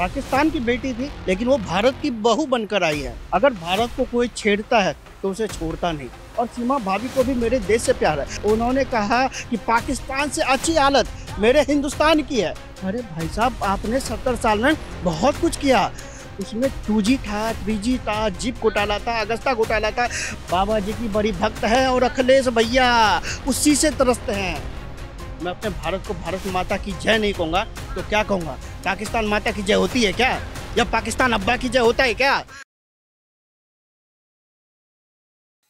पाकिस्तान की बेटी थी लेकिन वो भारत की बहू बनकर आई है अगर भारत को कोई छेड़ता है तो उसे छोड़ता नहीं और सीमा भाभी को भी मेरे देश से प्यार है उन्होंने कहा कि पाकिस्तान से अच्छी हालत मेरे हिंदुस्तान की है अरे भाई साहब आपने सत्तर साल में बहुत कुछ किया उसमें टू जी था थ्री जी था जीप घोटाला था अगस्ता घोटाला था बाबा जी की बड़ी भक्त है और अखिलेश भैया उसी से तरसते हैं मैं अपने भारत को भारत माता की जय नहीं कहूँगा तो क्या कहूँगा पाकिस्तान माता की जय होती है क्या या पाकिस्तान अब्बा की जय होता है क्या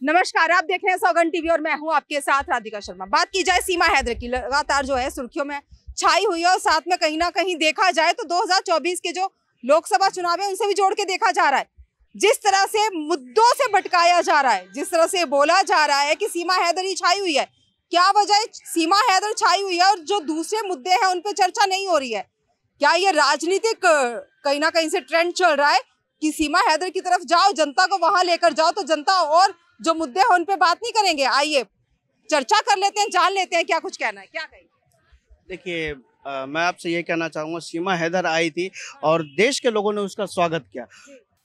नमस्कार आप देख रहे हैं सौगन टीवी और मैं हूं आपके साथ राधिका शर्मा बात की जाए सीमा हैदर की लगातार जो है सुर्खियों में छाई हुई है और साथ में कहीं ना कहीं देखा जाए तो 2024 के जो लोकसभा चुनाव है उनसे भी जोड़ के देखा जा रहा है जिस तरह से मुद्दों से भटकाया जा रहा है जिस तरह से बोला जा रहा है कि सीमा हैदर ही छाई हुई है क्या वजह सीमा हैदर छाई हुई है और जो दूसरे मुद्दे हैं उन पर चर्चा नहीं हो रही है क्या ये राजनीतिक कहीं ना कहीं से ट्रेंड चल रहा है कि सीमा हैदर की तरफ जाओ जनता को वहां लेकर जाओ तो जनता और जो मुद्दे हैं उन पर बात नहीं करेंगे आइए चर्चा कर लेते हैं जान लेते हैं क्या कुछ कहना है क्या कहेंगे देखिए मैं आपसे ये कहना चाहूँगा सीमा हैदर आई थी और देश के लोगों ने उसका स्वागत किया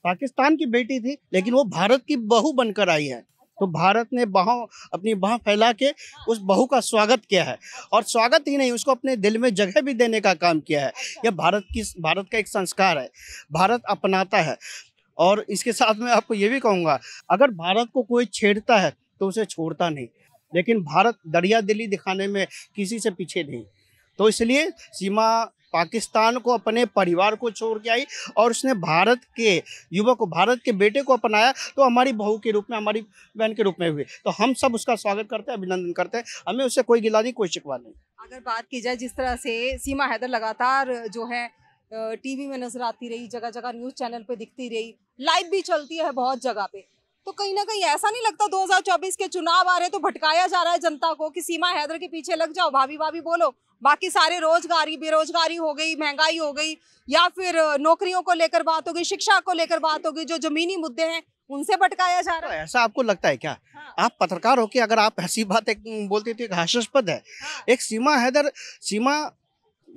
पाकिस्तान की बेटी थी लेकिन वो भारत की बहू बनकर आई है तो भारत ने बाहों अपनी बाह फैला के उस बहू का स्वागत किया है और स्वागत ही नहीं उसको अपने दिल में जगह भी देने का काम किया है यह भारत की भारत का एक संस्कार है भारत अपनाता है और इसके साथ मैं आपको ये भी कहूँगा अगर भारत को कोई छेड़ता है तो उसे छोड़ता नहीं लेकिन भारत दरिया दिल्ली दिखाने में किसी से पीछे नहीं तो इसलिए सीमा पाकिस्तान को अपने परिवार को छोड़ के आई और उसने भारत के युवक को भारत के बेटे को अपनाया तो हमारी बहू के रूप में हमारी बहन के रूप में हुई तो हम सब उसका स्वागत करते हैं अभिनंदन करते हैं हमें उससे कोई गिला नहीं कोई शिकवा नहीं अगर बात की जाए जिस तरह से सीमा हैदर लगातार जो है टीवी में नजर आती रही जगह जगह न्यूज चैनल पे दिखती रही लाइव भी चलती है बहुत जगह पे तो कहीं ना कहीं ऐसा नहीं लगता 2024 के चुनाव आ रहे तो भटकाया जा रहा है जनता को कि सीमा हैदर के पीछे लग जाओ भाभी भाभी बोलो बाकी सारे रोजगारी बेरोजगारी हो गई महंगाई हो गई या फिर नौकरियों को लेकर बात होगी शिक्षा को लेकर बात होगी जो जमीनी मुद्दे हैं उनसे भटकाया जा रहा है ऐसा आपको लगता है क्या हाँ। आप पत्रकार हो के अगर आप ऐसी बात एक बोलते तो एक हास्यास्पद है हाँ। एक सीमा हैदर सीमा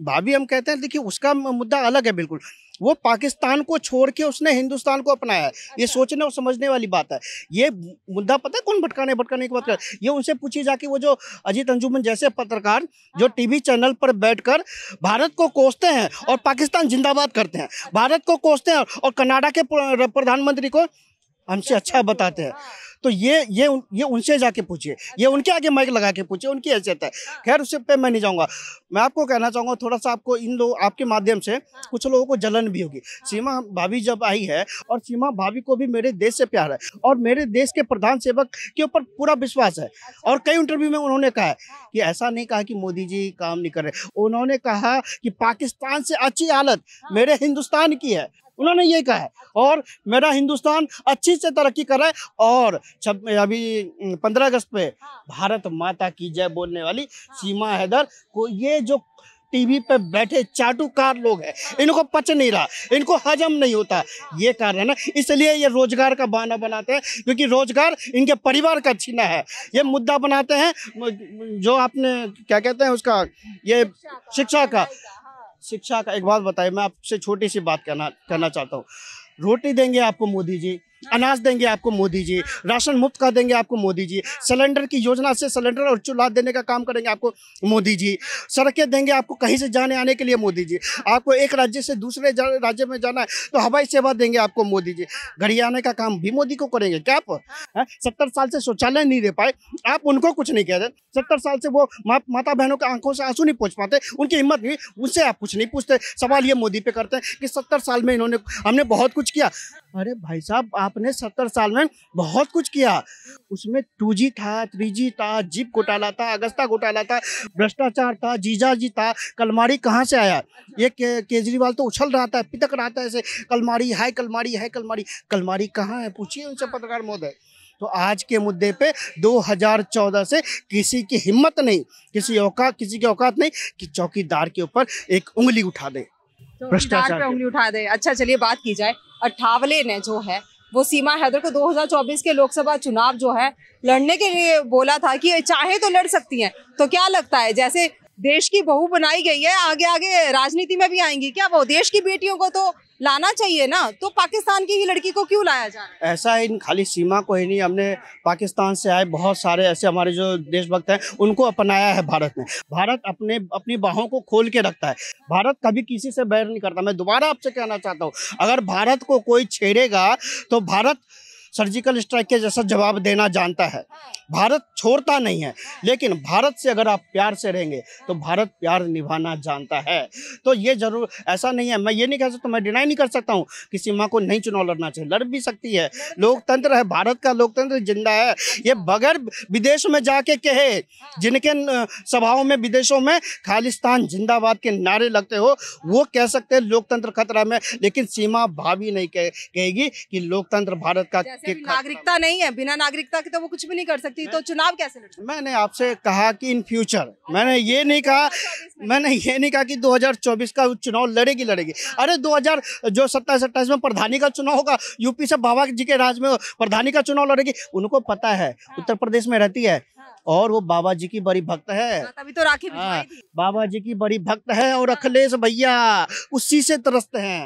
भाभी हम कहते हैं देखिए उसका मुद्दा अलग है बिल्कुल वो पाकिस्तान को छोड़ के उसने हिंदुस्तान को अपनाया है अच्छा। ये सोचने और समझने वाली बात है ये मुद्दा पता है कौन भटकाने भटकाने की बात कर ये उनसे पूछी जाके वो जो अजीत अंजुमन जैसे पत्रकार जो हाँ। टीवी चैनल पर बैठकर भारत को कोसते हैं और हाँ। पाकिस्तान जिंदाबाद करते हैं भारत को कोसते हैं और कनाडा के प्रधानमंत्री को हमसे अच्छा बताते हैं तो ये ये उन, ये उनसे जाके पूछिए ये अच्छा। उनके आगे माइक लगा के पूछिए उनकी हैसियत है हाँ। खैर उससे पे मैं नहीं जाऊँगा मैं आपको कहना चाहूँगा थोड़ा सा आपको इन लोग आपके माध्यम से हाँ। कुछ लोगों को जलन भी होगी हाँ। सीमा भाभी जब आई है और सीमा भाभी को भी मेरे देश से प्यार है और मेरे देश के प्रधान सेवक के ऊपर पूरा विश्वास है अच्छा। और कई इंटरव्यू में उन्होंने कहा कि ऐसा नहीं कहा कि मोदी जी काम नहीं कर रहे उन्होंने कहा कि पाकिस्तान से अच्छी हालत मेरे हिंदुस्तान की है उन्होंने ये कहा है और मेरा हिंदुस्तान अच्छी से तरक्की कर रहा है और छब अभी पंद्रह अगस्त पे भारत माता की जय बोलने वाली सीमा हैदर को ये जो टीवी पे बैठे चाटुकार लोग हैं इनको पच नहीं रहा इनको हजम नहीं होता ये कारण है ना इसलिए ये रोजगार का बहाना बनाते हैं क्योंकि रोजगार इनके परिवार का छीना है ये मुद्दा बनाते हैं जो आपने क्या कहते हैं उसका ये शिक्षा का शिक्षा का एक बात बताइए मैं आपसे छोटी सी बात कहना कहना चाहता हूँ रोटी देंगे आपको मोदी जी अनाज देंगे आपको मोदी जी राशन मुफ्त कर देंगे आपको मोदी जी सिलेंडर की योजना से सिलेंडर और चूल्हा देने का काम करेंगे आपको मोदी जी सड़कें देंगे आपको कहीं से जाने आने के लिए मोदी जी आपको एक राज्य से दूसरे राज्य में जाना है तो हवाई सेवा देंगे आपको मोदी जी घड़ी आने का काम भी मोदी को करेंगे क्या आप सत्तर साल से शौचालय नहीं दे पाए आप उनको कुछ नहीं कहते सत्तर साल से वो माता बहनों के आंखों से आंसू नहीं पूछ पाते उनकी हिम्मत नहीं उनसे आप कुछ नहीं पूछते सवाल ये मोदी पे करते हैं कि सत्तर साल में इन्होंने हमने बहुत कुछ किया अरे भाई साहब आपने सत्तर साल में बहुत कुछ किया उसमें टू जी था थ्री जी था जीप घोटाला था अगस्ता घोटाला था भ्रष्टाचार था जीजा जी था कलमारी कहाँ से आया ये के, केजरीवाल तो उछल रहा था पितक रहा था ऐसे कलमारी हाय कलमारी हाय कलमारी कलमारी कहाँ है पूछिए उनसे पत्रकार महोदय तो आज के मुद्दे पे 2014 से किसी की हिम्मत नहीं किसी औकात किसी की औकात नहीं कि चौकीदार के ऊपर एक उंगली उठा दे भ्रष्टाचार उंगली उठा दे अच्छा चलिए बात की जाए अट्ठावले ने जो है वो सीमा हैदर को 2024 के लोकसभा चुनाव जो है लड़ने के लिए बोला था कि चाहे तो लड़ सकती हैं तो क्या लगता है जैसे देश की बहू बनाई गई है आगे आगे राजनीति में भी आएंगी क्या वो देश की बेटियों को तो लाना चाहिए ना तो पाकिस्तान की ही लड़की को क्यों लाया जा रहा है ऐसा इन खाली सीमा को ही नहीं हमने पाकिस्तान से आए बहुत सारे ऐसे हमारे जो देशभक्त हैं उनको अपनाया है भारत ने भारत अपने अपनी बाहों को खोल के रखता है भारत कभी किसी से बैर नहीं करता मैं दोबारा आपसे कहना चाहता हूँ अगर भारत को कोई छेड़ेगा तो भारत सर्जिकल स्ट्राइक के जैसा जवाब देना जानता है हाँ। भारत छोड़ता नहीं है लेकिन भारत से अगर आप प्यार से रहेंगे तो भारत प्यार निभाना जानता है तो ये जरूर ऐसा नहीं है मैं ये नहीं कह सकता मैं डिनाई नहीं कर सकता हूँ कि सीमा को नहीं चुनाव लड़ना चाहिए लड़ भी सकती है लोकतंत्र है भारत का लोकतंत्र जिंदा है ये बगैर विदेश में जाके कहे जिनके सभाओं में विदेशों में खालिस्तान जिंदाबाद के नारे लगते हो वो कह सकते हैं लोकतंत्र खतरा में लेकिन सीमा भाभी नहीं कह, कहेगी कि लोकतंत्र भारत का नागरिकता नहीं है बिना नागरिकता के तो वो कुछ भी नहीं कर सकती तो चुनाव आप कैसे लड़े मैंने आपसे कहा कि इन फ्यूचर मैंने ये नहीं कहा मैंने ये नहीं कहा कि 2024 का चुनाव लड़ेगी लड़ेगी हाँ। अरे 2000 जो सत्ताईस अट्ठाईस में प्रधानी का चुनाव होगा यूपी से बाबा जी के राज में प्रधानी का चुनाव लड़ेगी उनको पता है हाँ। उत्तर प्रदेश में रहती है हाँ। और वो बाबा जी की बड़ी भक्त है तभी तो राखी बाबा जी की बड़ी भक्त है और अखिलेश भैया उसी से तरसते हैं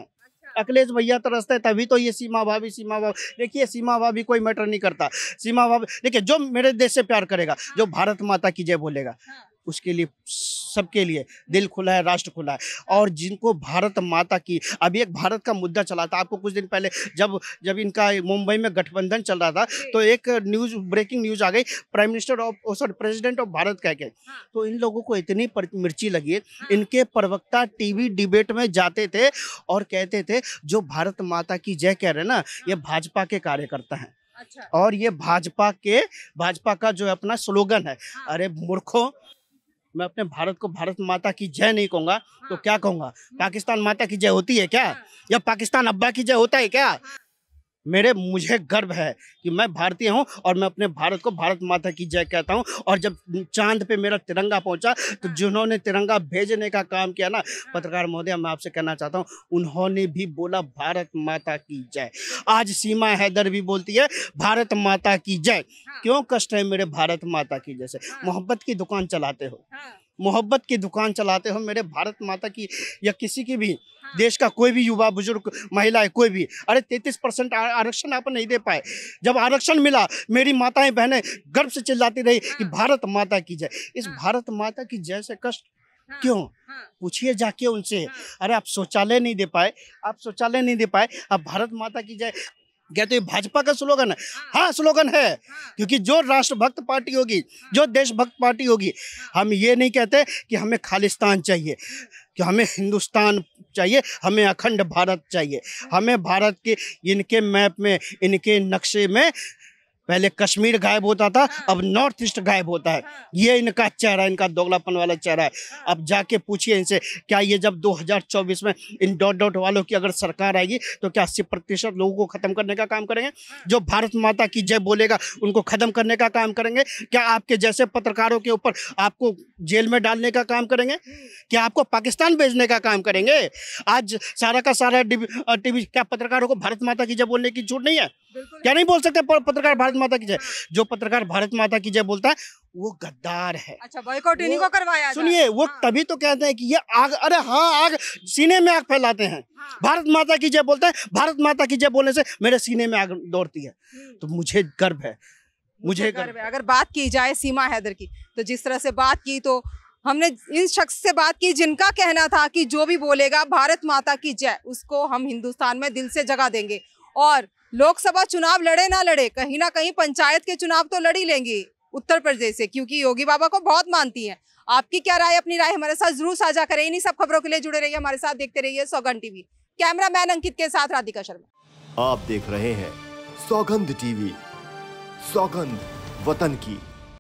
अखिलेश भैया तरसते तभी तो ये सीमा भाभी सीमा भाभी देखिए सीमा भाभी कोई मैटर नहीं करता सीमा भाभी देखिए जो मेरे देश से प्यार करेगा जो भारत माता की जय बोलेगा हाँ। उसके लिए सबके लिए दिल खुला है राष्ट्र खुला है और जिनको भारत माता की अभी एक भारत का मुद्दा चला था आपको कुछ दिन पहले जब जब इनका मुंबई में गठबंधन चल रहा था तो एक न्यूज ब्रेकिंग न्यूज आ गई prime minister of sorry president of Bharat कह के हाँ। तो इन लोगों को इतनी मिर्ची लगी हाँ। इनके प्रवक्ता टीवी डिबेट में जाते थे और कहते थे जो भारत माता की जय कह रहे ना हाँ। ये भाजपा के कार्यकर्ता हैं अच्छा। और ये भाजपा के भाजपा का जो अपना स्लोगन है हाँ। अरे मूर्खों मैं अपने भारत को भारत माता की जय नहीं कहूँगा तो हाँ। क्या कहूँगा हाँ। पाकिस्तान माता की जय होती है क्या हाँ। या पाकिस्तान अब्बा की जय होता है क्या मेरे मुझे गर्व है कि मैं भारतीय हूँ और मैं अपने भारत को भारत माता की जय कहता हूँ और जब चांद पे मेरा तिरंगा पहुँचा तो जिन्होंने तिरंगा भेजने का काम किया ना पत्रकार महोदय मैं आपसे कहना चाहता हूँ उन्होंने भी बोला भारत माता की जय आज सीमा हैदर भी बोलती है भारत माता की जय हाँ। क्यों कष्ट है मेरे भारत माता की जय से हाँ। मोहब्बत की दुकान चलाते हो हाँ। मोहब्बत की दुकान चलाते हो मेरे भारत माता की या किसी की भी हाँ। देश का कोई भी युवा बुजुर्ग महिला है कोई भी अरे तैतीस परसेंट आरक्षण आप नहीं दे पाए जब आरक्षण मिला मेरी माताएं बहनें गर्व से चिल्लाती रही कि हाँ। भारत माता की जय इस हाँ। भारत माता की जय से कष्ट क्यों पूछिए जाके उनसे अरे आप शौचालय नहीं दे पाए आप शौचालय नहीं दे पाए आप भारत माता की जय कहते तो हैं भाजपा का स्लोगन है हाँ, हाँ स्लोगन है हाँ। क्योंकि जो राष्ट्रभक्त पार्टी होगी हाँ। जो देशभक्त पार्टी होगी हम ये नहीं कहते कि हमें खालिस्तान चाहिए कि हमें हिंदुस्तान चाहिए हमें अखंड भारत चाहिए हमें भारत के इनके मैप में इनके नक्शे में पहले कश्मीर गायब होता था हाँ। अब नॉर्थ ईस्ट गायब होता है हाँ। ये इनका चेहरा इनका दोगलापन वाला चेहरा है हाँ। अब जाके पूछिए इनसे क्या ये जब 2024 में इन डॉट डॉट वालों की अगर सरकार आएगी तो क्या अस्सी प्रतिशत लोगों को ख़त्म करने का काम करेंगे जो भारत माता की जय बोलेगा उनको ख़त्म करने का काम करेंगे क्या आपके जैसे पत्रकारों के ऊपर आपको जेल में डालने का काम करेंगे हम्म। क्या आपको पाकिस्तान भेजने का काम करेंगे आज सारा का सारा टीवी क्या पत्रकारों को भारत माता की जय बोलने की छूट नहीं है क्या नहीं बोल सकते पत्रकार भारत भारत माता की जय जो पत्रकार भारत माता की जय बोलता है वो गद्दार है अच्छा इन्हीं को करवाया सुनिए वो हाँ। तभी तो कहते हैं कि ये आग अरे हाँ आग सीने में आग फैलाते हैं हाँ। भारत माता की जय बोलते हैं भारत माता की जय बोलने से मेरे सीने में आग दौड़ती है हम्म। तो मुझे गर्व है मुझे गर्व है अगर बात की जाए सीमा हैदर की तो जिस तरह से बात की तो हमने इन शख्स से बात की जिनका कहना था कि जो भी बोलेगा भारत माता की जय उसको हम हिंदुस्तान में दिल से जगा देंगे और लोकसभा चुनाव लड़े ना लड़े कहीं ना कहीं पंचायत के चुनाव तो लड़ी लेंगी उत्तर प्रदेश से क्योंकि योगी बाबा को बहुत मानती है आपकी क्या राय अपनी राय हमारे साथ जरूर साझा करें इन्हीं सब खबरों के लिए जुड़े रहिए हमारे साथ देखते रहिए सौगंध टीवी कैमरा मैन अंकित के साथ राधिका शर्मा आप देख रहे हैं सौगंध टीवी सौगंध वतन की